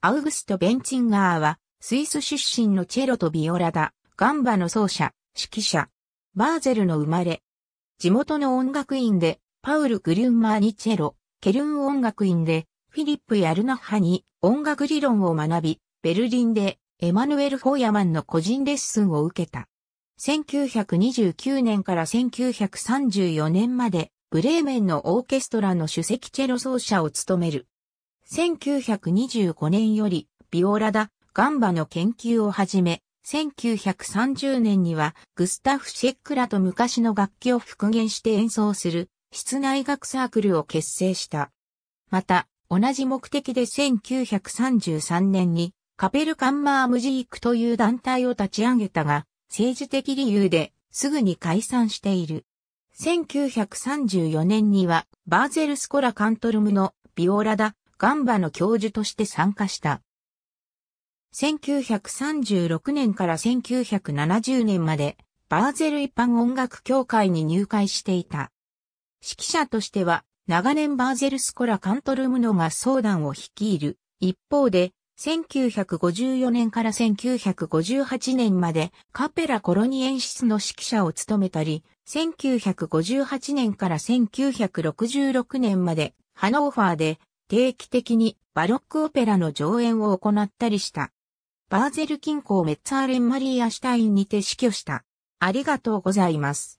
アウグスト・ベンチンガーは、スイス出身のチェロとビオラだ、ガンバの奏者、指揮者、バーゼルの生まれ。地元の音楽院で、パウル・グリュンマーにチェロ、ケルン音楽院で、フィリップ・ヤルナッハに音楽理論を学び、ベルリンでエマヌエル・フォーヤマンの個人レッスンを受けた。1929年から1934年までブレーメンのオーケストラの首席チェロ奏者を務める。1925年より、ビオラダ、ガンバの研究を始め、1930年にはグスタフ・シェックラと昔の楽器を復元して演奏する室内楽サークルを結成した。また、同じ目的で1933年にカペルカンマームジークという団体を立ち上げたが、政治的理由ですぐに解散している。1934年にはバーゼルスコラカントルムのビオラダ、ガンバの教授として参加した。1936年から1970年まで、バーゼル一般音楽協会に入会していた。指揮者としては、長年バーゼルスコラカントルムノが相談を率いる。一方で、1954年から1958年までカペラコロニ演出の指揮者を務めたり、1958年から1966年までハノーファーで定期的にバロックオペラの上演を行ったりした。バーゼル近郊メッツァーレン・マリー・アシュタインにて死去した。ありがとうございます。